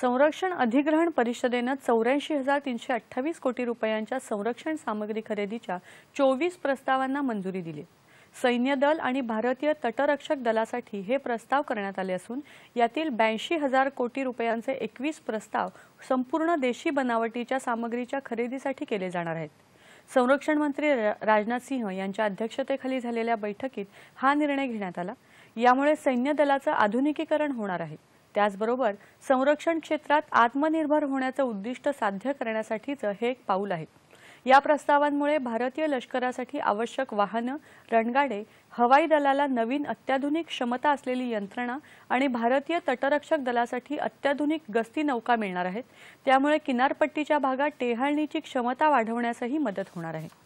संरक्षण अधिग्रहण परिषदेनं चौऱ्याऐंशी हजार तीनशे अठ्ठावीस कोटी रुपयांच्या संरक्षण सामग्री खरेदीच्या चोवीस प्रस्तावांना मंजुरी दिली सैन्य दल आणि भारतीय तटरक्षक दलासाठी हे प्रस्ताव करण्यात आले असून यातील ब्याऐंशी हजार कोटी रुपयांचे एकवीस प्रस्ताव संपूर्ण देशी बनावटीच्या सामग्रीच्या खरेदीसाठी केले जाणार आहेत संरक्षण मंत्री राजनाथ सिंह यांच्या अध्यक्षतेखाली झालेल्या बैठकीत हा निर्णय घेण्यात आला यामुळे सैन्य दलाचं आधुनिकीकरण होणार आहे त्याचबरोबर संरक्षण क्षेत्रात आत्मनिर्भर होण्याचं उद्दिष्ट साध्य करण्यासाठीचं हे एक पाऊल आहे या प्रस्तावांमुळे भारतीय लष्करासाठी आवश्यक वाहनं रणगाडे हवाई दलाला नवीन अत्याधुनिक क्षमता असलेली यंत्रणा आणि भारतीय तटरक्षक दलासाठी अत्याधुनिक गस्ती नौका मिळणार आहेत त्यामुळे किनारपट्टीच्या भागात टेहाळणीची क्षमता वाढवण्यासही मदत होणार आहे